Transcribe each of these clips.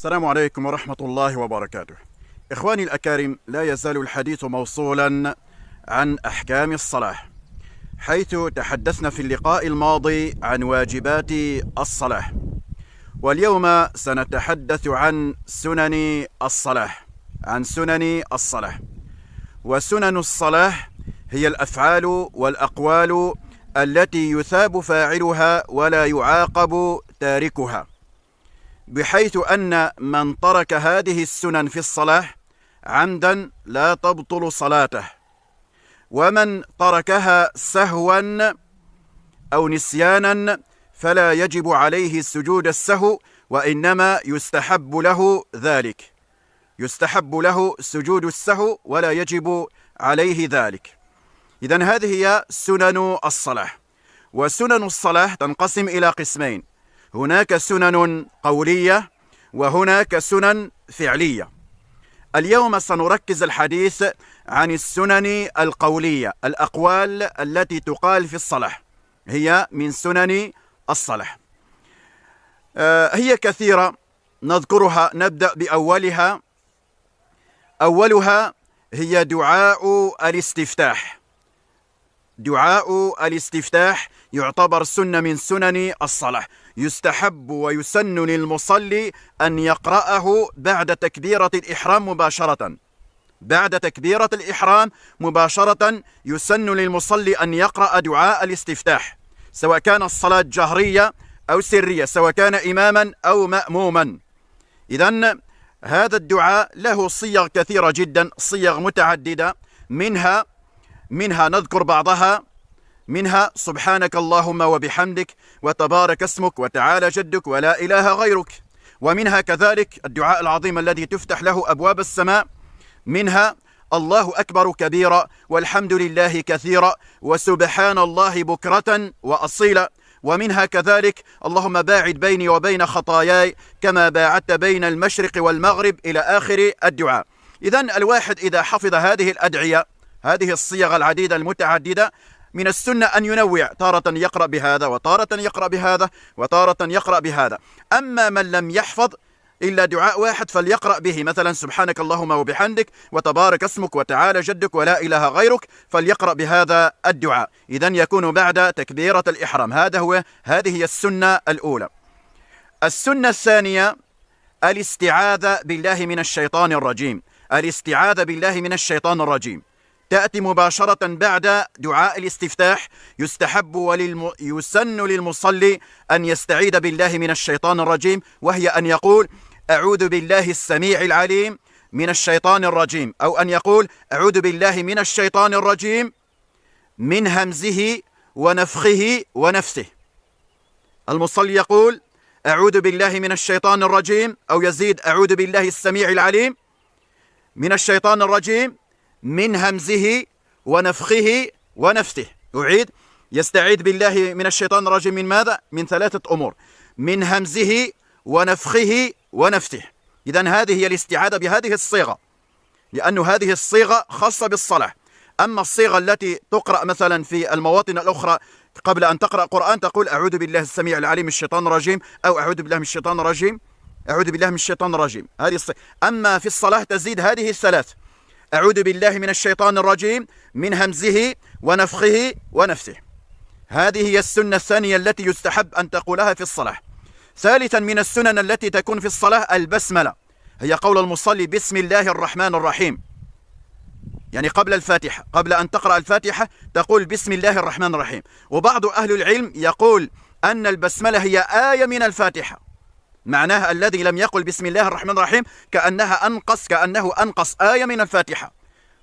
السلام عليكم ورحمة الله وبركاته. إخواني الأكارم لا يزال الحديث موصولا عن أحكام الصلاة. حيث تحدثنا في اللقاء الماضي عن واجبات الصلاة. واليوم سنتحدث عن سنن الصلاة. عن سنن الصلاة. وسنن الصلاة هي الأفعال والأقوال التي يثاب فاعلها ولا يعاقب تاركها. بحيث أن من ترك هذه السنن في الصلاة عمدا لا تبطل صلاته ومن تركها سهوا أو نسيانا فلا يجب عليه سجود السهو وإنما يستحب له ذلك يستحب له سجود السهو ولا يجب عليه ذلك إذا هذه هي سنن الصلاة وسنن الصلاة تنقسم إلى قسمين هناك سنن قولية وهناك سنن فعلية اليوم سنركز الحديث عن السنن القولية الأقوال التي تقال في الصلاة هي من سنن الصلاة آه، هي كثيرة نذكرها نبدأ بأولها أولها هي دعاء الاستفتاح دعاء الاستفتاح يعتبر سنة من سنن الصلاة يستحب ويسن للمصلي أن يقرأه بعد تكبيرة الإحرام مباشرة بعد تكبيرة الإحرام مباشرة يسن للمصلي أن يقرأ دعاء الاستفتاح سواء كان الصلاة جهرية أو سرية سواء كان إماما أو مأموما إذا هذا الدعاء له صيغ كثيرة جدا صيغ متعددة منها منها نذكر بعضها منها سبحانك اللهم وبحمدك وتبارك اسمك وتعالى جدك ولا إله غيرك ومنها كذلك الدعاء العظيم الذي تفتح له أبواب السماء منها الله أكبر كبيرا والحمد لله كثيرا وسبحان الله بكرة وأصيلا ومنها كذلك اللهم باعد بيني وبين خطاياي كما باعدت بين المشرق والمغرب إلى آخر الدعاء إذا الواحد إذا حفظ هذه الأدعية هذه الصيغ العديدة المتعددة من السنة أن ينوع تارة يقرأ بهذا وتارة يقرأ بهذا وتارة يقرأ بهذا أما من لم يحفظ إلا دعاء واحد فليقرأ به مثلا سبحانك اللهم وبحمدك وتبارك اسمك وتعالى جدك ولا إله غيرك فليقرأ بهذا الدعاء إذا يكون بعد تكبيرة الإحرام هذا هو هذه هي السنة الأولى السنة الثانية الاستعاذة بالله من الشيطان الرجيم الاستعاذة بالله من الشيطان الرجيم تأتي مباشرة بعد دعاء الاستفتاح يستحب وللم... يسن للمصلي أن يستعيد بالله من الشيطان الرجيم وهي أن يقول أعوذ بالله السميع العليم من الشيطان الرجيم أو أن يقول أعوذ بالله من الشيطان الرجيم من همزه ونفخه ونفسه المصلي يقول أعوذ بالله من الشيطان الرجيم أو يزيد أعوذ بالله السميع العليم من الشيطان الرجيم من همزه ونفخه ونفثه أعيد يستعيد بالله من الشيطان الرجيم من ماذا؟ من ثلاثة أمور من همزه ونفخه ونفثه إذا هذه هي الاستعادة بهذه الصيغة لأن هذه الصيغة خاصة بالصلاة أما الصيغة التي تقرأ مثلا في المواطن الأخرى قبل أن تقرأ قرآن تقول أعوذ بالله السميع العليم من الشيطان الرجيم أو أعوذ بالله من الشيطان الرجيم أعوذ بالله من الشيطان الرجيم هذه الصيغة أما في الصلاة تزيد هذه الثلاث أعوذ بالله من الشيطان الرجيم من همزه ونفخه ونفسه هذه هي السنة الثانية التي يستحب أن تقولها في الصلاة ثالثا من السنن التي تكون في الصلاة البسملة هي قول المصلي بسم الله الرحمن الرحيم يعني قبل الفاتحة قبل أن تقرأ الفاتحة تقول بسم الله الرحمن الرحيم وبعض أهل العلم يقول أن البسملة هي آية من الفاتحة معناها الذي لم يقل بسم الله الرحمن الرحيم كأنها أنقص كأنه أنقص آية من الفاتحة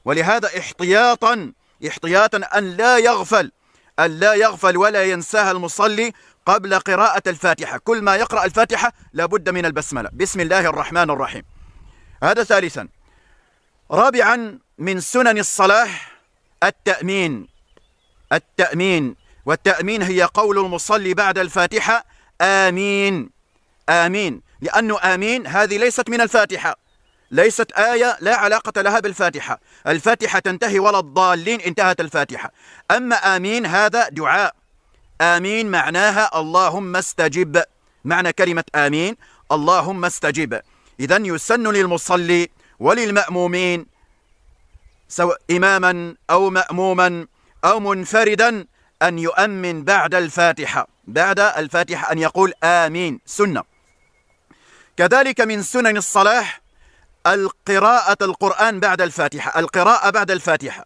ولهذا احتياطا احتياطا أن لا يغفل أن لا يغفل ولا ينساها المصلي قبل قراءة الفاتحة كل ما يقرأ الفاتحة لابد من البسملة بسم الله الرحمن الرحيم هذا ثالثا رابعا من سنن الصلاة التأمين التأمين والتأمين هي قول المصلي بعد الفاتحة آمين آمين لأنه آمين هذه ليست من الفاتحة ليست آية لا علاقة لها بالفاتحة الفاتحة تنتهي ولا الضالين انتهت الفاتحة أما آمين هذا دعاء آمين معناها اللهم استجب معنى كلمة آمين اللهم استجب إذا يسن للمصلي وللمأمومين سواء إماما أو مأموما أو منفردا أن يؤمن بعد الفاتحة بعد الفاتحة أن يقول آمين سنة كذلك من سنن الصلاح القراءة القرآن بعد الفاتحة القراءة بعد الفاتحة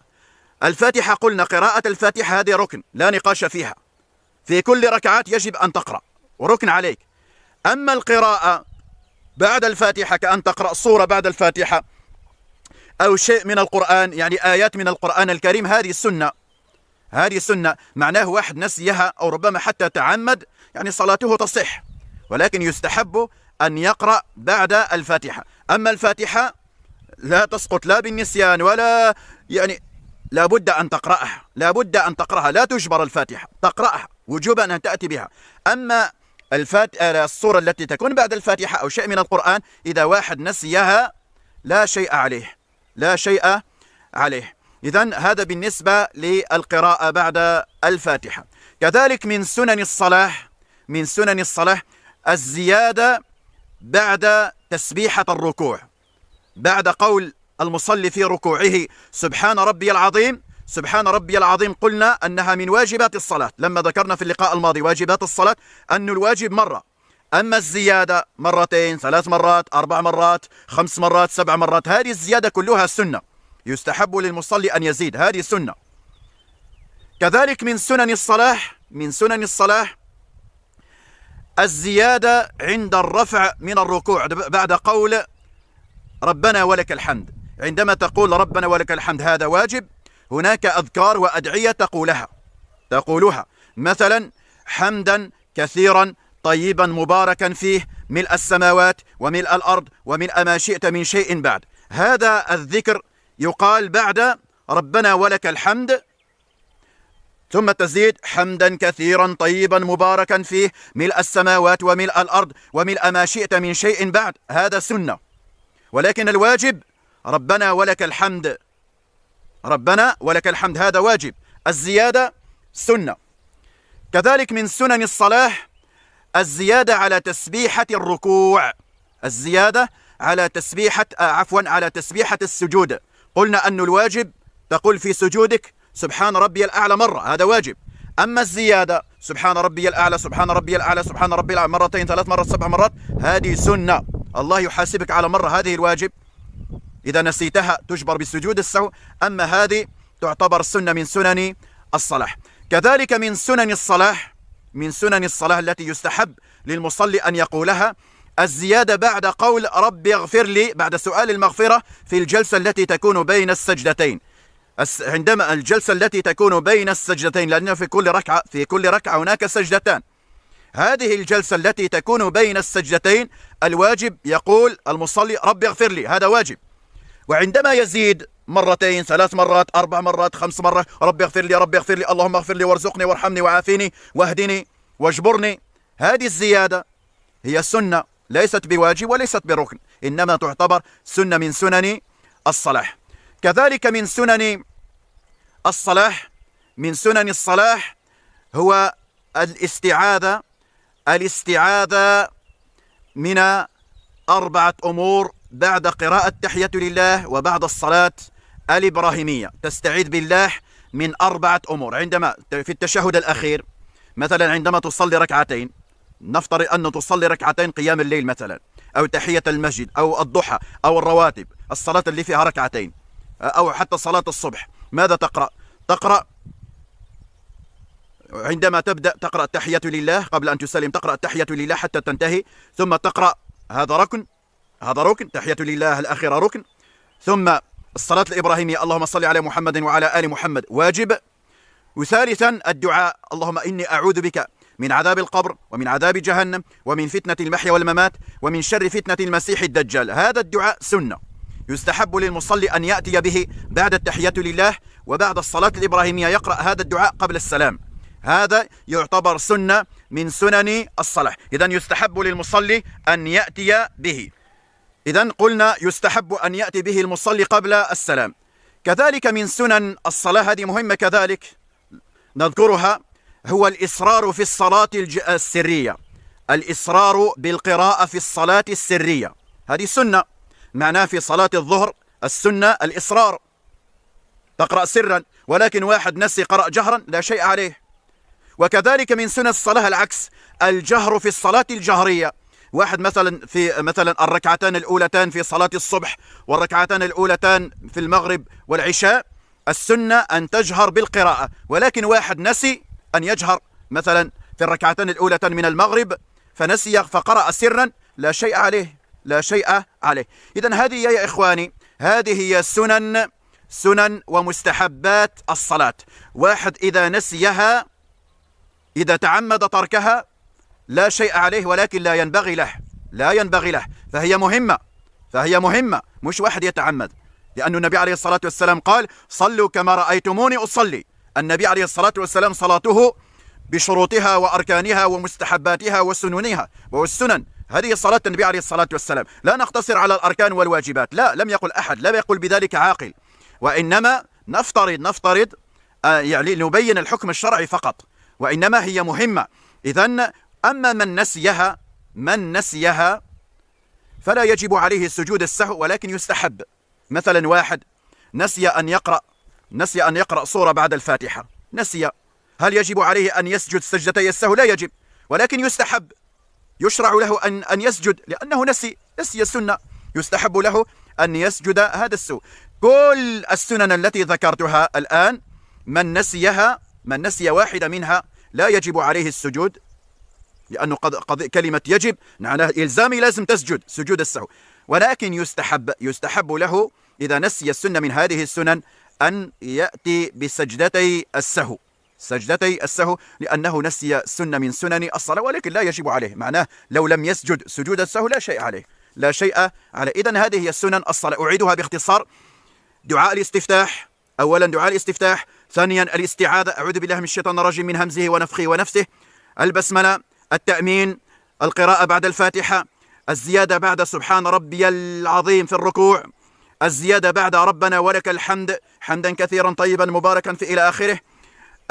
الفاتحة قلنا قراءة الفاتحة هذه ركن لا نقاش فيها في كل ركعات يجب أن تقرأ وركن عليك أما القراءة بعد الفاتحة كأن تقرأ صورة بعد الفاتحة أو شيء من القرآن يعني آيات من القرآن الكريم هذه السنة هذه السنة معناه واحد نسيها أو ربما حتى تعمد يعني صلاته تصح ولكن يستحب أن يقرأ بعد الفاتحة أما الفاتحة لا تسقط لا بالنسيان ولا يعني لا بد أن تقرأها لا بد أن تقرأها لا تجبر الفاتحة تقرأها وجوبا أن تأتي بها أما الفات... آه، الصورة التي تكون بعد الفاتحة أو شيء من القرآن إذا واحد نسيها لا شيء عليه لا شيء عليه إذا هذا بالنسبة للقراءة بعد الفاتحة كذلك من سنن الصلاة من سنن الصلاة الزيادة بعد تسبيحة الركوع بعد قول المصلي في ركوعه سبحان ربي العظيم سبحان ربي العظيم قلنا أنها من واجبات الصلاة لما ذكرنا في اللقاء الماضي واجبات الصلاة أن الواجب مرة أما الزيادة مرتين ثلاث مرات أربع مرات خمس مرات سبع مرات هذه الزيادة كلها سنة يستحب للمصلي أن يزيد هذه سنة كذلك من سنن الصلاح من سنن الصلاح الزيادة عند الرفع من الركوع بعد قول ربنا ولك الحمد عندما تقول ربنا ولك الحمد هذا واجب هناك أذكار وأدعية تقولها تقولها مثلا حمدا كثيرا طيبا مباركا فيه ملء السماوات وملء الأرض وملء ما شئت من شيء بعد هذا الذكر يقال بعد ربنا ولك الحمد ثم تزيد حمدا كثيرا طيبا مباركا فيه ملء السماوات وملء الأرض وملء ما شئت من شيء بعد هذا سنة ولكن الواجب ربنا ولك الحمد ربنا ولك الحمد هذا واجب الزيادة سنة كذلك من سنن الصلاة الزيادة على تسبيحة الركوع الزيادة على تسبيحة آه، عفوا على تسبيحة السجود قلنا أن الواجب تقول في سجودك سبحان ربي الأعلى مرة هذا واجب أما الزيادة سبحان ربي الأعلى سبحان ربي الأعلى سبحان ربي الأعلى مرتين ثلاث مرات سبع مرات هذه سنة الله يحاسبك على مرة هذه الواجب إذا نسيتها تجبر بالسجود السهو أما هذه تعتبر سنة من سنن الصلاح كذلك من سنن الصلاح من سنن الصلاة التي يستحب للمصلي أن يقولها الزيادة بعد قول ربي اغفر لي بعد سؤال المغفرة في الجلسة التي تكون بين السجدتين عندما الجلسة التي تكون بين السجدتين لأن في كل ركعة في كل ركعة هناك سجدتان هذه الجلسة التي تكون بين السجدتين الواجب يقول المصلي ربي اغفر لي هذا واجب وعندما يزيد مرتين ثلاث مرات أربع مرات خمس مرات ربي اغفر لي ربي اغفر لي اللهم اغفر لي وارزقني وارحمني وعافيني واهدني واجبرني هذه الزيادة هي سنة ليست بواجب وليست بركن إنما تعتبر سنة من سنن الصلاح كذلك من سنن الصلاح من سنن الصلاح هو الاستعاذة الاستعاذة من أربعة أمور بعد قراءة تحية لله وبعد الصلاة الإبراهيمية تستعيذ بالله من أربعة أمور عندما في التشهد الأخير مثلا عندما تصلي ركعتين نفترض أن تصلي ركعتين قيام الليل مثلا أو تحية المسجد أو الضحى أو الرواتب الصلاة اللي فيها ركعتين أو حتى صلاة الصبح ماذا تقرأ؟ تقرأ عندما تبدأ تقرأ التحية لله قبل أن تسلم تقرأ التحية لله حتى تنتهي ثم تقرأ هذا ركن هذا ركن تحية لله الأخيرة ركن ثم الصلاة الإبراهيمية اللهم صل على محمد وعلى آل محمد واجب وثالثا الدعاء اللهم إني أعوذ بك من عذاب القبر ومن عذاب جهنم ومن فتنة المحيا والممات ومن شر فتنة المسيح الدجال هذا الدعاء سنة يستحب للمصلي أن يأتي به بعد التحية لله وبعد الصلاة الإبراهيمية يقرأ هذا الدعاء قبل السلام هذا يعتبر سنة من سنن الصلاة إذا يستحب للمصلي أن يأتي به إذا قلنا يستحب أن يأتي به المصلي قبل السلام كذلك من سنن الصلاة هذه مهمة كذلك نذكرها هو الإصرار في الصلاة السرية الإصرار بالقراءة في الصلاة السرية هذه سنة معناه في صلاة الظهر السنة الإصرار تقرأ سرا ولكن واحد نسي قرأ جهرا لا شيء عليه وكذلك من سنة الصلاة العكس الجهر في الصلاة الجهرية واحد مثلا في مثلا الركعتان الأولتان في صلاة الصبح والركعتان الأولتان في المغرب والعشاء السنة أن تجهر بالقراءة ولكن واحد نسي أن يجهر مثلا في الركعتان الأولتان من المغرب فنسي فقرأ سرا لا شيء عليه لا شيء عليه إذا هذه يا إخواني هذه هي سنن سنن ومستحبات الصلاة واحد إذا نسيها إذا تعمد تركها لا شيء عليه ولكن لا ينبغي له لا ينبغي له فهي مهمة فهي مهمة مش واحد يتعمد لأن النبي عليه الصلاة والسلام قال صلوا كما رأيتموني أصلي النبي عليه الصلاة والسلام صلاته بشروطها وأركانها ومستحباتها وسننها والسنن هذه صلاة النبي عليه الصلاة والسلام لا نقتصر على الأركان والواجبات لا لم يقل أحد لا يقول بذلك عاقل وإنما نفترض نفترض آه، يعني نبين الحكم الشرعي فقط وإنما هي مهمة إذا أما من نسيها من نسيها فلا يجب عليه السجود السهو ولكن يستحب مثلا واحد نسي أن يقرأ نسي أن يقرأ صورة بعد الفاتحة نسي هل يجب عليه أن يسجد سجدتي السهو لا يجب ولكن يستحب يشرع له أن, أن يسجد لأنه نسي نسي السنة يستحب له أن يسجد هذا السوء كل السنن التي ذكرتها الآن من نسيها من نسي واحدة منها لا يجب عليه السجود لأنه قد قد كلمة يجب معناها إلزامي لازم تسجد سجود السهو ولكن يستحب يستحب له إذا نسي السنة من هذه السنن أن يأتي بسجدتي السهو سجدتي السهو لأنه نسي سنة من سنن الصلاة ولكن لا يجب عليه معناه لو لم يسجد سجود السهو لا شيء عليه لا شيء على إذا هذه هي السنن الصلاة أعيدها باختصار دعاء الاستفتاح أولا دعاء الاستفتاح ثانيا الاستعاذة أعوذ بالله من الشيطان الرجيم من همزه ونفخه ونفسه البسملة التأمين القراءة بعد الفاتحة الزيادة بعد سبحان ربي العظيم في الركوع الزيادة بعد ربنا ولك الحمد حمدا كثيرا طيبا مباركا في إلى آخره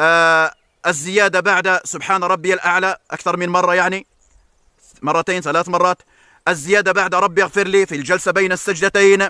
آه، الزيادة بعد سبحان ربي الأعلى أكثر من مرة يعني مرتين ثلاث مرات الزيادة بعد ربي اغفر لي في الجلسة بين السجدتين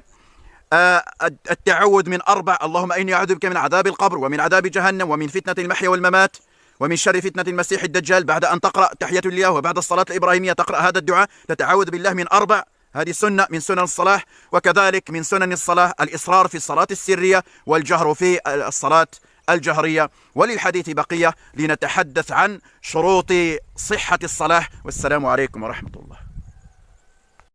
آه، التعود من أربع اللهم إني أعوذ بك من عذاب القبر ومن عذاب جهنم ومن فتنة المحيا والممات ومن شر فتنة المسيح الدجال بعد أن تقرأ تحية الله وبعد الصلاة الإبراهيمية تقرأ هذا الدعاء تتعوذ بالله من أربع هذه سنة من سنن الصلاة وكذلك من سنن الصلاة الإصرار في الصلاة السرية والجهر في الصلاة الجهرية وللحديث بقية لنتحدث عن شروط صحة الصلاة والسلام عليكم ورحمة الله